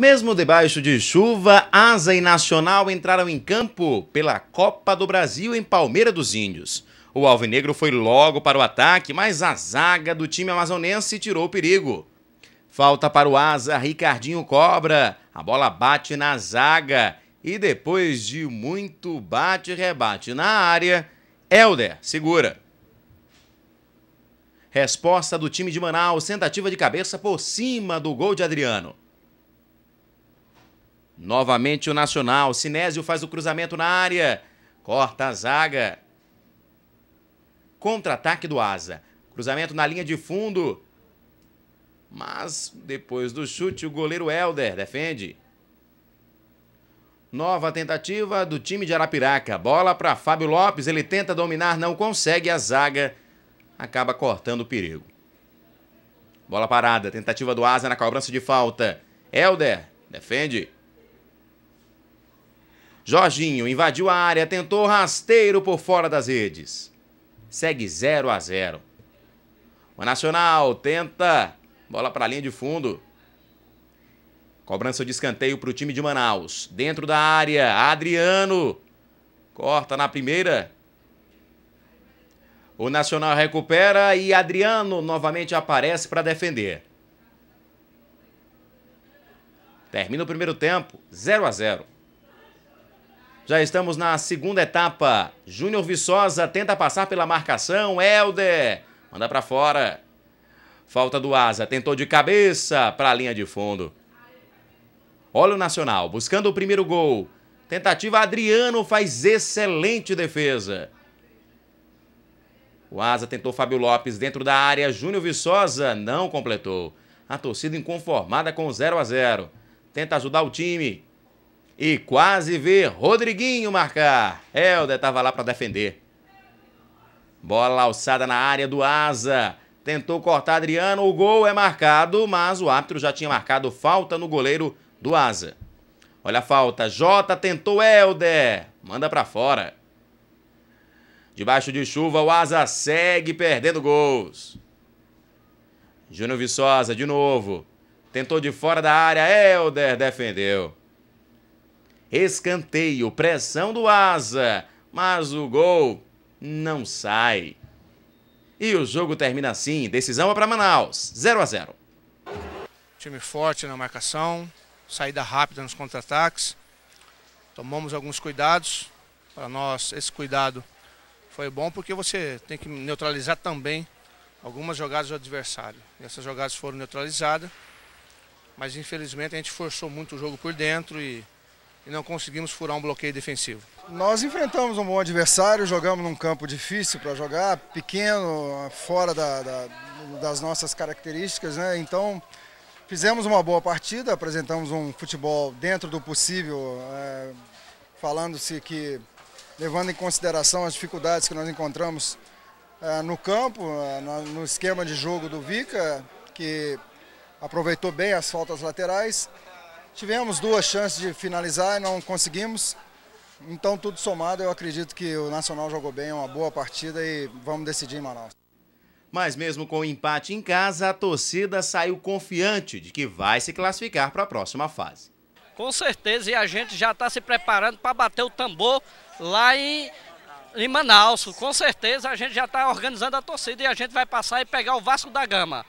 Mesmo debaixo de chuva, Asa e Nacional entraram em campo pela Copa do Brasil em Palmeira dos Índios. O Alvinegro foi logo para o ataque, mas a zaga do time amazonense tirou o perigo. Falta para o Asa, Ricardinho cobra. A bola bate na zaga e depois de muito bate-rebate na área, Helder segura. Resposta do time de Manaus, tentativa de cabeça por cima do gol de Adriano. Novamente o Nacional. Sinésio faz o cruzamento na área. Corta a zaga. Contra-ataque do Asa. Cruzamento na linha de fundo. Mas depois do chute, o goleiro Helder defende. Nova tentativa do time de Arapiraca. Bola para Fábio Lopes. Ele tenta dominar, não consegue. A zaga acaba cortando o perigo. Bola parada. Tentativa do Asa na cobrança de falta. Helder defende. Jorginho invadiu a área, tentou rasteiro por fora das redes. Segue 0 a 0. O Nacional tenta. Bola para a linha de fundo. Cobrança de escanteio para o time de Manaus. Dentro da área, Adriano. Corta na primeira. O Nacional recupera e Adriano novamente aparece para defender. Termina o primeiro tempo, 0 a 0. Já estamos na segunda etapa. Júnior Viçosa tenta passar pela marcação. Helder manda para fora. Falta do Asa. Tentou de cabeça para a linha de fundo. Olha o Nacional buscando o primeiro gol. Tentativa Adriano faz excelente defesa. O Asa tentou Fábio Lopes dentro da área. Júnior Viçosa não completou. A torcida inconformada com 0 a 0 Tenta ajudar o time e quase ver Rodriguinho marcar. Helder estava lá para defender. Bola alçada na área do Asa. Tentou cortar Adriano, o gol é marcado, mas o árbitro já tinha marcado falta no goleiro do Asa. Olha a falta, Jota tentou Helder, manda para fora. Debaixo de chuva, o Asa segue perdendo gols. Júnior Viçosa de novo, tentou de fora da área, Helder defendeu. Escanteio, pressão do Asa, mas o gol não sai. E o jogo termina assim, decisão é para Manaus, 0 a 0. Time forte na marcação, saída rápida nos contra-ataques. Tomamos alguns cuidados. Para nós, esse cuidado foi bom porque você tem que neutralizar também algumas jogadas do adversário. E essas jogadas foram neutralizadas, mas infelizmente a gente forçou muito o jogo por dentro e e não conseguimos furar um bloqueio defensivo. Nós enfrentamos um bom adversário, jogamos num campo difícil para jogar, pequeno, fora da, da, das nossas características, né? Então fizemos uma boa partida, apresentamos um futebol dentro do possível, é, falando-se que levando em consideração as dificuldades que nós encontramos é, no campo, é, no esquema de jogo do Vica, que aproveitou bem as faltas laterais. Tivemos duas chances de finalizar e não conseguimos. Então, tudo somado, eu acredito que o Nacional jogou bem, é uma boa partida e vamos decidir em Manaus. Mas mesmo com o empate em casa, a torcida saiu confiante de que vai se classificar para a próxima fase. Com certeza, e a gente já está se preparando para bater o tambor lá em, em Manaus. Com certeza, a gente já está organizando a torcida e a gente vai passar e pegar o Vasco da Gama.